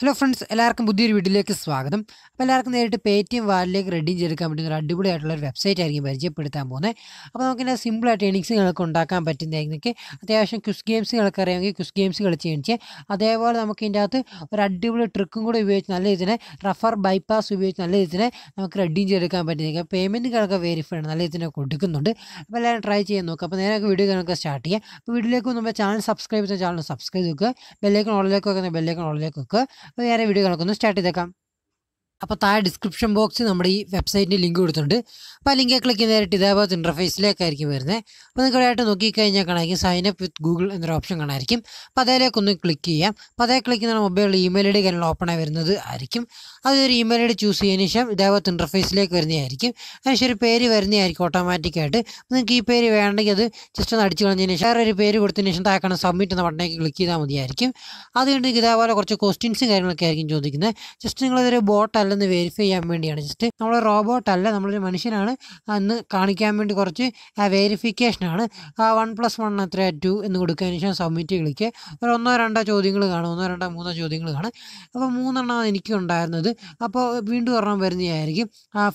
hello friends എല്ലാവർക്കും പുതിയൊരു വീട്ടിലേക്ക് സ്വാഗതം അപ്പോൾ എല്ലാവർക്കും നേരിട്ട് പേ ടി എം വാലിലേക്ക് റെഡീം ചെയ്തെടുക്കാൻ പറ്റുന്ന ഒരു അടിപൊളിയായിട്ടുള്ള ഒരു വെബ്സൈറ്റ് ആയിരിക്കും പരിചയപ്പെടുത്താൻ പോകുന്നത് അപ്പോൾ നമുക്ക് എന്നാൽ സിമ്പിളായിട്ട് ഏണിങ്സ് നിങ്ങൾക്ക് ഉണ്ടാക്കാൻ പറ്റുന്നതായിരിക്കും അത്യാവശ്യം ക്വിസ് ഗെയിംസ് നിങ്ങൾക്ക് അറിയാമെങ്കിൽ ക്വിസ് ഗെയിംസ് കളിച്ച് കഴിഞ്ഞ് അതേപോലെ നമുക്ക് ഇതിൻ്റെ അകത്ത് ഒരു അടിപൊളി ട്രിക്കും കൂടെ ഉപയോഗിച്ച് നല്ല രീതിയിൽ റഫർ ബൈപ്പാസ് ഉപയോഗിച്ച് നല്ല രീതിയിൽ നമുക്ക് റെഡീം ചെയ്തെടുക്കാൻ പറ്റുന്നതായിരിക്കും പേയ്മെൻറ്റുകളൊക്കെ വെരിഫൈ ആണ് നല്ല രീതിയിൽ കൊടുക്കുന്നുണ്ട് അപ്പോൾ എല്ലാവരും ട്രൈ ചെയ്യാൻ നോക്കുക അപ്പോൾ നേരെ വീഡിയോ നമുക്ക് സ്റ്റാർട്ട് ചെയ്യാം അപ്പോൾ വീഡിയോയിലേക്ക് നമ്മുടെ ചാനൽ സബ്സ്ക്രൈബ് ചെയ്ത ചാനൽ സബ്സ്ക്രൈബ് വെക്കുക ബെല്ലേക്കൺ ഓളിലേക്ക് വെക്കുന്ന ബെല്ലേക്കൺ ഓളിലേക്ക് വെക്കുക വേറെ വീഡിയോകളൊക്കെ ഒന്ന് സ്റ്റാർട്ട് ചെയ്തേക്കാം അപ്പോൾ താഴെ ഡിസ്ക്രിപ്ഷൻ ബോക്സിൽ നമ്മുടെ ഈ വെബ്സൈറ്റിൻ്റെ ലിങ്ക് കൊടുത്തിട്ടുണ്ട് അപ്പോൾ ആ ലിങ്ക് ക്ലിക്ക് ചെയ്തായിട്ട് ഇതേപോലത്തെ ഇൻ്റർഫേസിലേക്കായിരിക്കും വരുന്നത് അപ്പോൾ നിങ്ങൾക്ക് ആയിട്ട് നോക്കിക്കഴിഞ്ഞാൽ കാണാമായിരിക്കും സൈൻ അപ്പ് വിത്ത് ഗൂഗിൾ എന്നൊരു ഓപ്ഷൻ കാണാമായിരിക്കും അപ്പോൾ അതിലേക്ക് ഒന്ന് ക്ലിക്ക് ചെയ്യാം അപ്പോൾ അതേ ക്ലിക്ക് ചെയ്യുന്ന മൊബൈലിൽ ഇമെയിൽ ഐ ഡി കാര്യങ്ങൾ ഓപ്പൺ ആയി വരുന്നത് ആയിരിക്കും അതൊരു ഇമെയിൽ ഐ ഡി ചൂസ് ചെയ്തതിന് ശേഷം ഇതേപോലത്തെ ഇൻ്റർഫേസിലേക്ക് വരുന്നതായിരിക്കും അതിനുശേഷം ഒരു പേര് വരുന്നതായിരിക്കും ഓട്ടോമാറ്റിക്കായിട്ട് നിങ്ങൾക്ക് ഈ പേര് വേണ്ടെങ്കിൽ അത് ജസ്റ്റ് ഒന്ന് അടിച്ചു കളഞ്ഞതിന് ശേഷം വേറെ ഒരു പേര് കൊടുത്തതിന് ശേഷം താക്കണം സബ്മിറ്റ് എന്ന ബട്ടണേക്ക് ക്ലിക്ക് ചെയ്താൽ മതിയായിരിക്കും അത് കഴിഞ്ഞ് ഇതേപോലെ കുറച്ച് ക്വസ്റ്റ്യൻസും കാര്യങ്ങളൊക്കെ ആയിരിക്കും ചോദിക്കുന്നത് ജസ്റ്റ് നിങ്ങളിതൊരു ബോട്ട് അല്ലെന്ന് വെരിഫൈ ചെയ്യാൻ വേണ്ടിയാണ് ജസ്റ്റ് നമ്മൾ റോബോട്ട് അല്ല നമ്മളൊരു മനുഷ്യനാണ് അന്ന് കാണിക്കാൻ വേണ്ടി കുറച്ച് വെരിഫിക്കേഷനാണ് വൺ പ്ലസ് വൺ എത്ര ടു എന്ന് കൊടുക്കുകതിന് ശേഷം സബ്മിറ്റ് ക്ലിക്ക് ഒരു ഒന്നോ രണ്ടോ ചോദ്യങ്ങൾ കാണും ഒന്നോ രണ്ടോ മൂന്നോ ചോദ്യങ്ങൾ കാണും അപ്പോൾ മൂന്നെണ്ണമാണ് എനിക്ക് ഉണ്ടായിരുന്നത് അപ്പോൾ വീണ്ടും ഒരെണ്ണം വരുന്നതായിരിക്കും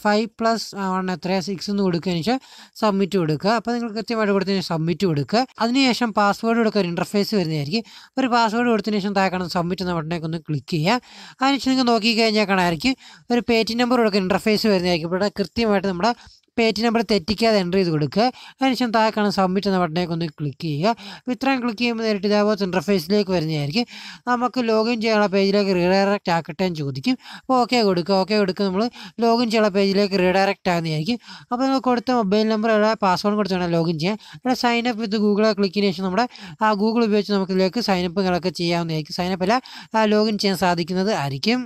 ഫൈവ് പ്ലസ് വൺ എത്ര സിക്സ് എന്ന് കൊടുക്കുകയെന്ന് ശേഷം സബ്മിറ്റ് കൊടുക്കുക അപ്പോൾ നിങ്ങൾ കൃത്യമായിട്ട് കൊടുത്തതിന് സബ്മിറ്റ് കൊടുക്കുക അതിനുശേഷം പാസ്വേഡ് കൊടുക്കുക ഒരു ഇൻ്റർഫേസ് വരുന്നതായിരിക്കും ഒരു പാസ്വേഡ് കൊടുത്തതിന് ശേഷം താഴെ കാണുന്ന സബ്മിറ്റ് എന്ന ബട്ടനേക്ക് ഒന്ന് ക്ലിക്ക് ചെയ്യുക അതിനുശേഷം നിങ്ങൾ നോക്കിക്കഴിഞ്ഞാൽ കാണാമായിരിക്കും ഒരു പേജ് നമ്പർ കൊടുക്കുക ഇൻ്റർഫേസ് വരുന്നതായിരിക്കും ഇവിടെ കൃത്യമായിട്ട് നമ്മുടെ പേജ് നമ്പർ തെറ്റിക്കാതെ എൻ്റർ ചെയ്ത് കൊടുക്കുക അതിനുശേഷം താഴെ കാണാൻ സബ്മിറ്റ് എന്ന ബട്ടണേക്ക് ഒന്ന് ക്ലിക്ക് ചെയ്യുക ഇത്രയും ക്ലിക്ക് ചെയ്യുമ്പോൾ നേരിട്ട് ഇതേപോലത്തെ ഇൻ്റർഫേസിലേക്ക് വരുന്നതായിരിക്കും നമുക്ക് ലോഗിൻ ചെയ്യാനുള്ള പേജിലേക്ക് റീഡയറക്റ്റ് ആക്കട്ടെ എന്ന് ചോദിക്കും അപ്പോൾ ഓക്കെ കൊടുക്കുക ഓക്കെ കൊടുക്കുക നമ്മൾ ലോഗിൻ ചെയ്യാനുള്ള പേജിലേക്ക് റീഡയറക്റ്റ് ആകുന്നതായിരിക്കും അപ്പോൾ നമ്മൾ കൊടുത്ത മൊബൈൽ നമ്പർ ഇവിടെ പാസ്വേഡ് കൊടുത്ത് വേണം ലോഗിൻ ചെയ്യാൻ ഇവിടെ sign up with Google click ശേഷം നമ്മുടെ ആ ഗൂഗിൾ ഉപയോഗിച്ച് നമുക്ക് നമുക്കിതിലേക്ക് സൈനപ്പുകളൊക്കെ ചെയ്യാവുന്നതായിരിക്കും സൈനപ്പ് അല്ല ലോഗിൻ ചെയ്യാൻ സാധിക്കുന്നത് ആയിരിക്കും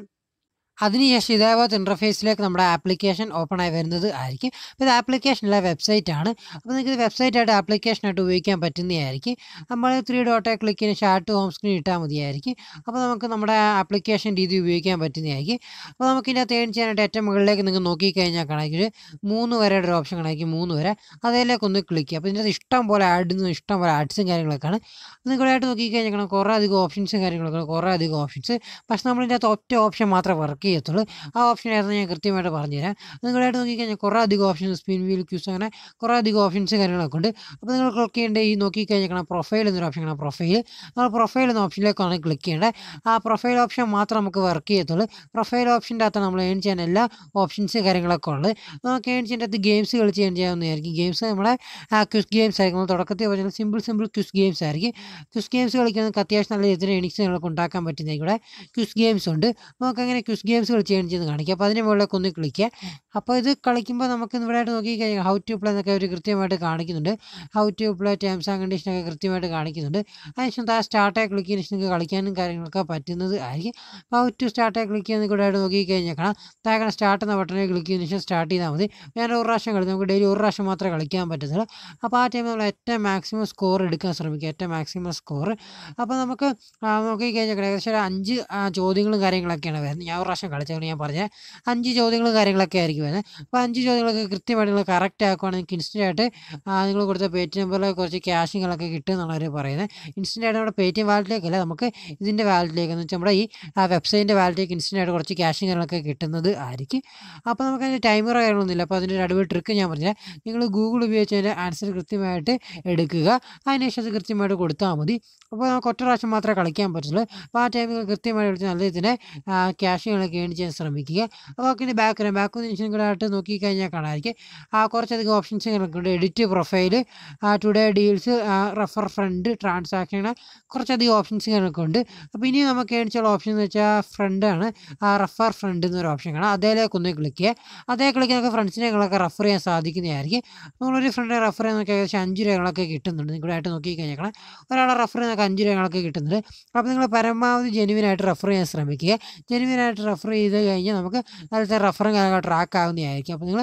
അതിനുശേഷം ഇതേപോലത്തെ ഇൻ്റർഫേസിലേക്ക് നമ്മുടെ ആപ്ലിക്കേഷൻ ഓപ്പൺ ആയി വരുന്നത് ആയിരിക്കും അപ്പോൾ ഇത് ആപ്ലിക്കേഷനിലെ വെബ്സൈറ്റ് ആണ് അപ്പോൾ നിങ്ങൾക്ക് ഇത് വെബ്സൈറ്റായിട്ട് ആപ്ലിക്കേഷനായിട്ട് ഉപയോഗിക്കാൻ പറ്റുന്നതായിരിക്കും നമ്മൾ ത്രീ ഡോട്ടെ ക്ലിക്ക് ചെയ്യുന്ന ഷാർട്ട് ഹോം സ്ക്രീൻ ഇട്ടാൽ മതിയായിരിക്കും അപ്പോൾ നമുക്ക് നമ്മുടെ ആപ്ലിക്കേഷൻ രീതി ഉപയോഗിക്കാൻ പറ്റുന്നതായിരിക്കും അപ്പോൾ നമുക്ക് ഇതിൻ്റെ ഏൺ ചെയ്യാനായിട്ട് ഏറ്റവും മുകളിലേക്ക് നിങ്ങൾ നോക്കിക്കഴിഞ്ഞാൽ കണക്കിൽ മൂന്ന് വരയുടെ ഒരു ഓപ്ഷൻ കണക്കി മൂന്ന് വരെ അതിലേക്ക് ഒന്ന് ക്ലിക്ക് ചെയ്യാം അപ്പോൾ ഇതിൻ്റെ ഇഷ്ടം പോലെ ആഡ് ഇഷ്ടം പോലെ ആഡ്സും കാര്യങ്ങളൊക്കെയാണ് നിങ്ങളായിട്ട് നോക്കിക്കഴിഞ്ഞാൽ കുറേ അധികം ഓപ്ഷൻസും കാര്യങ്ങളൊക്കെ കുറേ അധികം ഓപ്ഷൻസ് പക്ഷേ അകത്ത് ഒറ്റ ഓപ്ഷൻ മാത്രമേ വർക്ക് ക്ലിക്ക് ചെയ്യത്തുള്ളൂ ആ ഓപ്ഷൻ ആയിരുന്നു ഞാൻ കൃത്യമായിട്ട് പറഞ്ഞുതരാം നിങ്ങളായിട്ട് നോക്കിക്കഴിഞ്ഞാൽ കുറേ അധികം ഓപ്ഷൻസ് സ്പിൻ വീൽ ക്യൂസ് അങ്ങനെ കുറേ അധികം ഓപ്ഷൻസ് കാര്യങ്ങളൊക്കെ ഉണ്ട് അപ്പോൾ നിങ്ങൾ ക്ലിക്ക് ചെയ്യേണ്ട ഈ നോക്കിക്കഴിഞ്ഞാൽ പ്രൊഫൈൽ എന്നൊരു ഓപ്ഷൻ കാണാം പ്രൊഫൈൽ നമ്മൾ പ്രൊഫൈൽ എന്ന ഓപ്ഷനിലേക്കാണ് ക്ലിക്ക് ചെയ്യേണ്ടത് ആ പ്രൊഫൈൽ ഓപ്ഷൻ മാത്രം നമുക്ക് വർക്ക് ചെയ്യത്തുള്ളൂ പ്രൊഫൈൽ ഓപ്ഷൻ്റെ അകത്ത് നമ്മൾ ഏൺ ചെയ്യാൻ എല്ലാ ഓപ്ഷൻസ് കാര്യങ്ങളൊക്കെ ഉള്ളത് നമുക്ക് ഏൺ ചെയ്യേണ്ട അത് ഗെയിംസ് കളിച്ച് ഏൺ ചെയ്യാവുന്നതായിരിക്കും ഗെയിംസ് നമ്മളെ ക്വിസ് ഗെയിംസ് ആയിരിക്കും നമ്മൾ തുടക്കത്തിൽ പറഞ്ഞാൽ സിമ്പിൾ സിമ്പിൾ ക്വിസ് ഗെയിംസ് ആയിരിക്കും ക്വിസ് ഗെയിംസ് കളിക്കുന്നത് അത്യാവശ്യം നല്ല രീതിയിൽ ഏണിങ്സ് നിങ്ങൾക്ക് ഉണ്ടാക്കാൻ പറ്റുന്നതായിരിക്കും ഇവിടെ ക്വിസ് ഗെയിംസ് ഉണ്ട് നമുക്ക് അങ്ങനെ ക്വിസ് ഗെയിം ഗെയിംസ് കളിച്ച് ചെയ്യുന്നത് കാണിക്കുക അപ്പോൾ അതിന് മുകളിലേക്ക് ഒന്ന് ക്ലിക്ക് അപ്പോൾ ഇത് കളിക്കുമ്പോൾ നമുക്ക് ഇവിടെ ആയിട്ട് നോക്കിക്കഴിഞ്ഞാൽ ഹൗ ടു പ്ലേ എന്നൊക്കെ അവർ കൃത്യമായിട്ട് കാണിക്കുന്നുണ്ട് how to play terms and കണ്ടീഷനൊക്കെ കൃത്യമായിട്ട് കാണിക്കുന്നുണ്ട് അതിനുശേഷം ആ സ്റ്റാർട്ടായി ക്ലിക്ക് ചെയ്യുന്ന നിങ്ങൾക്ക് കളിക്കാനും കാര്യങ്ങളൊക്കെ പറ്റുന്നത് ആയിരിക്കും ഹൗ ടു സ്റ്റാർട്ടായി ക്ലിക്ക് ചെയ്യുന്ന കൂടെ ആയിട്ട് നോക്കിക്കഴിഞ്ഞാൽ കാണാം താഴെ സ്റ്റാർട്ട് എന്ന ബട്ടണിൽ ക്ലിക്ക് ചെയ്യുന്ന ശേഷം സ്റ്റാർട്ട് ചെയ്താൽ മതി ഞാൻ ഒരു പ്രാവശ്യം കളി നമുക്ക് ഡെയിലി ഒരു പ്രാവശ്യം മാത്രമേ കളിക്കാൻ പറ്റത്തുള്ളൂ അപ്പോൾ ആ ടൈമിൽ നമ്മൾ ഏറ്റവും മാക്സിമം സ്കോർ എടുക്കാൻ ശ്രമിക്കുക ഏറ്റവും മാക്സിമം സ്കോർ അപ്പോൾ നമുക്ക് നോക്കിക്കഴിഞ്ഞാൽ ഏകദേശം ഒരു അഞ്ച് ചോദ്യങ്ങളും കാര്യങ്ങളൊക്കെയാണ് വരുന്നത് ഞാൻ ഒരു പ്രാവശ്യം പ്രാവശ്യം കളിച്ചതാണ് ഞാൻ പറഞ്ഞത് അഞ്ച് ചോദ്യങ്ങൾ കാര്യങ്ങളൊക്കെ ആയിരിക്കും വരുന്നത് അപ്പോൾ അഞ്ച് ചോദ്യങ്ങളൊക്കെ കൃത്യമായിട്ട് നിങ്ങൾ കറക്റ്റ് ആക്കുവാണെങ്കിൽ നിങ്ങൾക്ക് ഇൻസ്റ്റൻ്റ് ആയിട്ട് നിങ്ങൾ കൊടുത്ത പേ ടി നമ്പറിൽ കുറച്ച് ക്യാഷിങ്ങളൊക്കെ കിട്ടും എന്നുള്ളവർ പറയുന്നത് ഇൻസ്റ്റൻ്റ് ആയിട്ട് നമ്മുടെ പേ ടി എം വാലറ്റിലേക്കല്ല നമുക്ക് ഇതിൻ്റെ വാലറ്റിലേക്ക് എന്ന് വെച്ചാൽ നമ്മുടെ ഈ വെബ്സൈറ്റിൻ്റെ വാലറ്റിലേക്ക് ഇൻസ്റ്റൻ്റ് ആയിട്ട് കുറച്ച് ക്യാഷും കാര്യങ്ങളൊക്കെ കിട്ടുന്നത് ആയിരിക്കും അപ്പോൾ നമുക്ക് അതിൻ്റെ ടൈമറോ കാര്യങ്ങളൊന്നുമില്ല അപ്പോൾ അതിൻ്റെ ഒരു ട്രിക്ക് ഞാൻ പറഞ്ഞാൽ നിങ്ങൾ ഗൂഗിൾ ഉപയോഗിച്ച് അതിൻ്റെ ആൻസർ കൃത്യമായിട്ട് എടുക്കുക അതിനുശേഷം അത് കൃത്യമായിട്ട് കൊടുത്താൽ മതി അപ്പോൾ നമുക്ക് ഒറ്റ പ്രാവശ്യം മാത്രമേ കളിക്കാൻ പറ്റുള്ളൂ അപ്പോൾ ആ ടൈമിൽ കൃത്യമായിട്ട് എടുത്ത് നല്ല ഇതിനെ ക്യാഷുകളൊക്കെ ഗെയിൻ ചെയ്യാൻ ശ്രമിക്കുക വർക്കിൻ്റെ ബാക്ക് ബാക്ക് നിമിഷം കൂടെ ആയിട്ട് നോക്കിക്കഴിഞ്ഞാൽ കാണാമായിരിക്കും കുറച്ചധികം ഓപ്ഷൻസ് കിടക്കുന്നുണ്ട് edit profile today deals refer friend transaction കുറച്ചധികം ഓപ്ഷൻസ് കിടക്കുന്നുണ്ട് അപ്പോൾ ഇനി നമുക്ക് ഏണിച്ചുള്ള ഓപ്ഷൻ എന്ന് വെച്ചാൽ ഫ്രണ്ട് ആ റെഫർ ഫ്രണ്ട് എന്നൊരു ഓപ്ഷൻ കാണാം അതേലേക്ക് ഒന്ന് ക്ലിക്ക് ചെയ്യുക അതേ ക്ലിക്ക് നമുക്ക് ഫ്രണ്ട്സിനെ ഞങ്ങളൊക്കെ റെഫർ ചെയ്യാൻ സാധിക്കുന്നതായിരിക്കും നമ്മളൊരു ഫ്രണ്ടിനെ റെഫർ ചെയ്യാൻ നോക്കി ഏകദേശം അഞ്ച് രൂപകളൊക്കെ കിട്ടുന്നുണ്ട് നിങ്ങളുമായിട്ട് നോക്കിക്കഴിഞ്ഞാൽ ഒരാളെ റെഫർ ചെയ്യാൻ അഞ്ച് രൂപകളൊക്കെ കിട്ടുന്നുണ്ട് അപ്പോൾ നിങ്ങൾ പരമാവധി ജെനുവിനായിട്ട് റെഫർ ചെയ്യാൻ ശ്രമിക്കുക ജെനുവിനായിട്ട് റെഫർ ചെയ്ത് കഴിഞ്ഞാൽ നമുക്ക് അതിലത്തെ റെഫറും കാര്യങ്ങളൊക്കെ ട്രാക്ക് ആവുന്നതായിരിക്കും അപ്പോൾ നിങ്ങൾ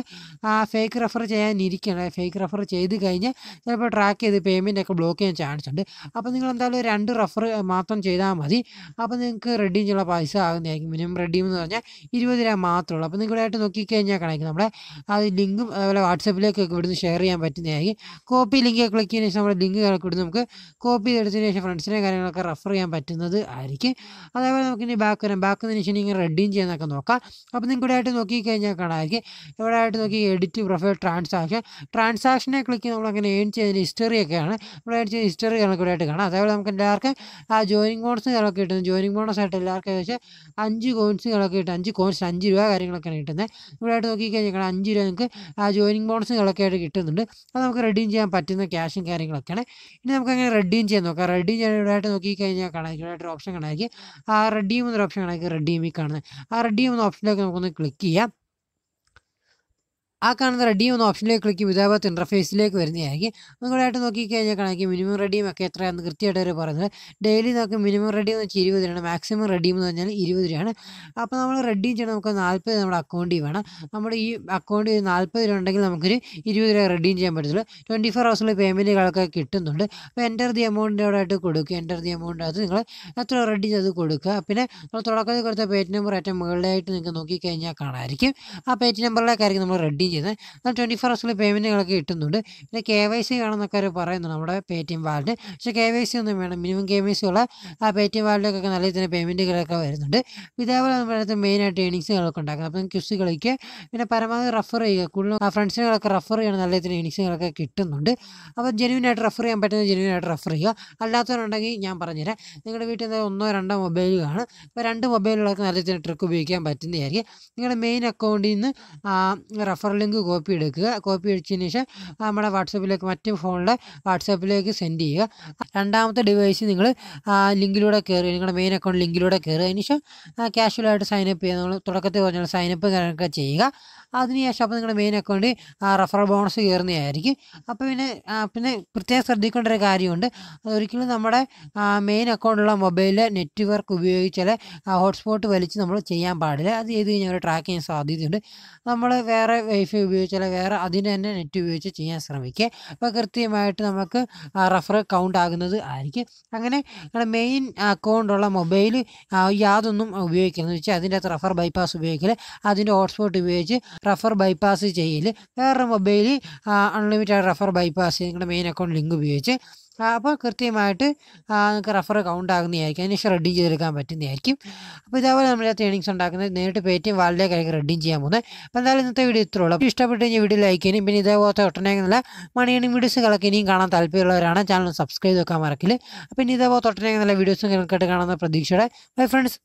ആ ഫേക്ക് റെഫർ ചെയ്യാനിരിക്കണം ഫേക്ക് റെഫർ ചെയ്ത് കഴിഞ്ഞാൽ ചിലപ്പോൾ ട്രാക്ക് ചെയ്ത് പേയ്മെൻ്റ് ഒക്കെ ബ്ലോക്ക് ചെയ്യാൻ ചാൻസ് ഉണ്ട് അപ്പോൾ നിങ്ങൾ എന്തായാലും രണ്ട് റെഫർ മാത്രം ചെയ്താൽ മതി അപ്പോൾ നിങ്ങൾക്ക് റെഡീമുള്ള പൈസ ആകുന്നതായിരിക്കും മിനിമം റെഡീം എന്ന് പറഞ്ഞാൽ ഇരുപത് രൂപ മാത്രമേ ഉള്ളൂ അപ്പോൾ നോക്കി നോക്കിക്കഴിഞ്ഞാൽ കണക്ക് നമ്മുടെ ആ ലിങ്കും അതുപോലെ വാട്സപ്പിലേക്കൊക്കെ ഇവിടുന്ന് ഷെയർ ചെയ്യാൻ പറ്റുന്നതായിരിക്കും കോപ്പി ലിങ്ക് ക്ലിക്ക് ചെയ്യുന്ന ശേഷം നമ്മുടെ ലിങ്ക് ഇവിടുന്ന് നമുക്ക് കോപ്പി ചെയ്തെടുത്തതിന് ശേഷം ഫ്രണ്ട്സിനെ കാര്യങ്ങളൊക്കെ റെഫർ ചെയ്യാൻ പറ്റുന്നത് ആയിരിക്കും അതേപോലെ നമുക്ക് ഇനി ബാക്ക് വരാം ബാക്ക് ശേഷം ഇങ്ങനെ റെഡി ക്ലീൻ ചെയ്യാനൊക്കെ നോക്കാം അപ്പോൾ നിങ്ങൾ ഇവിടെ ആയിട്ട് നോക്കിക്കഴിഞ്ഞാൽ കാണാമായിരിക്കും ഇവിടെ ആയിട്ട് നോക്കി എഡിറ്റ് പ്രൊഫൈൽ ട്രാൻസാക്ഷൻ ട്രാൻസാക്ഷനെ ക്ലിക്ക് ചെയ്ത് അങ്ങനെ ഏൺ ചെയ്യുന്ന ഹിസ്റ്ററിയൊക്കെയാണ് ഇവിടെ ആയിട്ട് ചെയ്യുന്ന ഹിസ്റ്ററി നമുക്ക് ഇവിടെ ആയിട്ട് കാണാം അതേപോലെ നമുക്ക് എല്ലാവർക്കും ആ ജോയിനിങ് ബോണസ് കളൊക്കെ കിട്ടുന്നത് ജോയിനിങ് ബോണസ് ആയിട്ട് എല്ലാവർക്കും ഏകദേശം അഞ്ച് കളൊക്കെ കിട്ടും അഞ്ച് കോയിൻസ് അഞ്ച് രൂപ കാര്യങ്ങളൊക്കെയാണ് കിട്ടുന്നത് ഇവിടെ ആയിട്ട് നോക്കിക്കഴിഞ്ഞാൽ അഞ്ച് രൂപ നിങ്ങൾക്ക് ആ ജോയിനിങ് കളൊക്കെ ആയിട്ട് കിട്ടുന്നുണ്ട് അത് നമുക്ക് റെഡീം ചെയ്യാൻ പറ്റുന്ന ക്യാഷും കാര്യങ്ങളൊക്കെയാണ് ഇനി നമുക്ക് അങ്ങനെ റെഡീം ചെയ്യാൻ നോക്കാം റെഡീം ചെയ്യാൻ ഇവിടെ ആയിട്ട് നോക്കിക്കഴിഞ്ഞാൽ കാണാം ഇവിടെ ഓപ്ഷൻ കാണാമായിരിക്കും ആ റെഡീം എന്നൊരു ഓപ്ഷൻ കാണാമായിരിക്കും റെഡീമിൽ കാണുന്നത് ആ റെഡീം എന്ന ഓപ്ഷനിലേക്ക് നമുക്കൊന്ന് ക്ലിക്ക് ചെയ്യാം ആ കാണുന്ന റെഡീം എന്ന ഓപ്ഷനിലേക്ക് ക്ലിക്ക് ചെയ്യും ഇതേപോലത്തെ ഇൻ്റർഫേസിലേക്ക് വരുന്നതായിരിക്കും നിങ്ങളായിട്ട് നോക്കിക്കഴിഞ്ഞാൽ കാണാൻ മിനിമം റെഡീം ഒക്കെ എത്രയാണ് കൃത്യമായിട്ട് അവർ പറയുന്നത് ഡെയിലി നമുക്ക് മിനിമം റെഡീം എന്ന് വെച്ചാൽ ഇരുപത് രൂപയാണ് മാക്സിമം റെഡീം എന്ന് പറഞ്ഞാൽ ഇരുപത് രൂപയാണ് അപ്പോൾ നമ്മൾ റെഡീം ചെയ്യണം നമുക്ക് നാൽപ്പത് നമ്മുടെ അക്കൗണ്ടിൽ വേണം നമ്മുടെ ഈ അക്കൗണ്ടിൽ നാൽപ്പത് രൂപ ഉണ്ടെങ്കിൽ നമുക്കൊരു ഇരുപത് രൂപ റെഡീം ചെയ്യാൻ പറ്റത്തുള്ളൂ ട്വൻറ്റി ഫോർ ഹവേഴ്സിൽ പേയ്മെൻറ്റുകളൊക്കെ കിട്ടുന്നുണ്ട് അപ്പോൾ എൻ്റെ ദി എമൗണ്ടിൻ്റെ അവിടെ ആയിട്ട് കൊടുക്കുക എൻ്റെ ദി എമൗണ്ട് അത് നിങ്ങൾ എത്ര റെഡി ചെയ്ത് കൊടുക്കുക പിന്നെ നമ്മൾ തുടക്കത്തിൽ കൊടുത്ത പേറ്റ് നമ്പർ ഏറ്റവും മുകളിലായിട്ട് നിങ്ങൾക്ക് നോക്കിക്കഴിഞ്ഞാൽ കാണാമായിരിക്കും ആ പേറ്റ് നമ്പറിലേക്കായിരിക്കും നമ്മൾ റെഡി ചെയ്തത് എന്നാൽ ട്വൻറ്റി ഫോർ ഹവേഴ്സിൽ പേയ്മെൻറ്റുകളൊക്കെ കിട്ടുന്നുണ്ട് പിന്നെ കെ വൈ സി വേണമെന്നൊക്കെ അവർ പറയുന്നുണ്ട് നമ്മുടെ പേ ടി എം വാലറ്റ് പക്ഷേ കെ വൈ സി ഒന്നും വേണം മിനിമം കെ വൈ സി ഉള്ള ആ പേ ടി എം വാലറ്റിലൊക്കെ നല്ല രീതിയിൽ പേയ്മെൻറ്റുകളൊക്കെ വരുന്നുണ്ട് ഇതേപോലെ നമ്മുടെ മെയിനായിട്ട് ഏണിങ്സുകളൊക്കെ ഉണ്ടാക്കുന്നത് അപ്പം ക്യുസ് കളിക്ക് പിന്നെ പരമാവധി റഫർ ചെയ്യുക കൂടുതലും ആ ഫ്രണ്ട്സിനുകളൊക്കെ റഫർ ചെയ്യണം നല്ല രീതിയിൽ ഏണിങ്സുകളൊക്കെ കിട്ടുന്നുണ്ട് അപ്പോൾ ജെനുവിനായിട്ട് റഫർ ചെയ്യാൻ പറ്റുന്ന ജെനുവിനായിട്ട് റഫർ ചെയ്യുക അല്ലാത്തവരുണ്ടെങ്കിൽ ഞാൻ പറഞ്ഞുതരാം നിങ്ങളുടെ വീട്ടിൽ നിന്ന് ഒന്നോ രണ്ടോ മൊബൈൽ കാണും അപ്പോൾ രണ്ട് മൊബൈലുകളൊക്കെ നല്ല രീതിയിൽ ട്രിക്ക് ഉപയോഗിക്കാൻ പറ്റുന്നതായിരിക്കും നിങ്ങളുടെ മെയിൻ അക്കൗണ്ടിൽ നിന്ന് റെഫറൽ ലിങ്ക് കോപ്പി എടുക്കുക കോപ്പി അടിച്ചതിന് ശേഷം നമ്മുടെ വാട്സപ്പിലേക്ക് മറ്റ് ഫോണിലെ വാട്സപ്പിലേക്ക് സെൻഡ് ചെയ്യുക രണ്ടാമത്തെ ഡിവൈസ് നിങ്ങൾ ലിങ്കിലൂടെ കയറി നിങ്ങളുടെ മെയിൻ അക്കൗണ്ട് ലിങ്കിലൂടെ കയറുക ശേഷം ക്യാഷ്വലായിട്ട് സൈനപ്പ് ചെയ്യുക നിങ്ങൾ തുടക്കത്തിൽ പറഞ്ഞാൽ സൈനപ്പ് കാര്യങ്ങളൊക്കെ ചെയ്യുക അതിനുശേഷം അപ്പോൾ നിങ്ങളുടെ മെയിൻ അക്കൗണ്ട് റഫറൽ ബോണസ് കയറുന്നതായിരിക്കും അപ്പോൾ പിന്നെ പിന്നെ പ്രത്യേകം ശ്രദ്ധിക്കേണ്ട ഒരു കാര്യമുണ്ട് ഒരിക്കലും നമ്മുടെ മെയിൻ അക്കൗണ്ടുള്ള മൊബൈലിലെ നെറ്റ്വർക്ക് വർക്ക് ഉപയോഗിച്ചാൽ ഹോട്ട്സ്പോട്ട് വലിച്ച് നമ്മൾ ചെയ്യാൻ പാടില്ല അത് ചെയ്ത് കഴിഞ്ഞാൽ ട്രാക്ക് ചെയ്യാൻ സാധ്യതയുണ്ട് നമ്മൾ വേറെ വൈഫൈ വൈഫൈ ഉപയോഗിച്ചാൽ വേറെ അതിന് തന്നെ നെറ്റ് ഉപയോഗിച്ച് ചെയ്യാൻ ശ്രമിക്കുക അപ്പോൾ കൃത്യമായിട്ട് നമുക്ക് റഫർ കൗണ്ട് ആകുന്നത് ആയിരിക്കും അങ്ങനെ മെയിൻ അക്കൗണ്ടുള്ള മൊബൈൽ യാതൊന്നും ഉപയോഗിക്കുന്നത് വെച്ചാൽ അതിൻ്റെ അകത്ത് റഫർ ബൈപ്പാസ് ഉപയോഗിക്കൽ അതിൻ്റെ ഹോട്ട്സ്പോട്ട് ഉപയോഗിച്ച് റഫർ ബൈപ്പാസ് ചെയ്യൽ വേറെ മൊബൈൽ അൺലിമിറ്റഡ് റഫർ ബൈപ്പാസ് നിങ്ങളുടെ മെയിൻ അക്കൗണ്ട് ലിങ്ക് ഉപയോഗിച്ച് അപ്പോൾ കൃത്യമായിട്ട് നിങ്ങൾക്ക് റഫർ കൗണ്ട് ആകുന്നതായിരിക്കും അതിന് ശേഷം റെഡീം ചെയ്തെടുക്കാൻ പറ്റുന്നതായിരിക്കും അപ്പോൾ ഇതേപോലെ നമ്മുടെ ഏണിങ്സ് ഉണ്ടാക്കുന്നത് നേരിട്ട് പേറ്റിയും വാലിലേക്കായിരിക്കും റെഡി ചെയ്യാൻ പോകുന്നത് അപ്പോൾ എന്തായാലും ഇന്നത്തെ വീഡിയോ ഇത്രേ ഉള്ളൂ അപ്പോൾ ഇഷ്ടപ്പെട്ട് കഴിഞ്ഞാൽ വീഡിയോ ലൈക്ക് ചെയ്യും പിന്നെ ഇതേപോലത്തെ ഒട്ടനേക്കുള്ള മണി ഏണിംഗ് വീഡിയോസ് കളൊക്കെ ഇനിയും കാണാൻ താല്പര്യമുള്ളവരാണ് ചാനൽ സബ്സ്ക്രൈബ് വെക്കാൻ മറക്കില്ല അപ്പോൾ ഇനി ഇതേപോലെ ഒട്ടനേക്കുള്ള വീഡിയോസും കേട്ട് കാണുന്ന പ്രതീക്ഷയുടെ ബൈ ഫ്രണ്ട്സ്